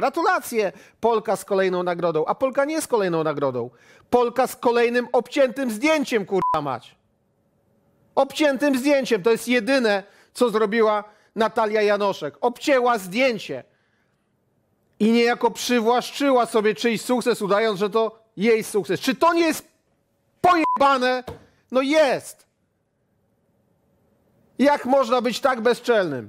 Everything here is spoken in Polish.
Gratulacje Polka z kolejną nagrodą, a Polka nie z kolejną nagrodą. Polka z kolejnym obciętym zdjęciem, kurwa mać. Obciętym zdjęciem, to jest jedyne, co zrobiła Natalia Janoszek. Obcięła zdjęcie i niejako przywłaszczyła sobie czyjś sukces, udając, że to jej sukces. Czy to nie jest pojebane? No jest. Jak można być tak bezczelnym?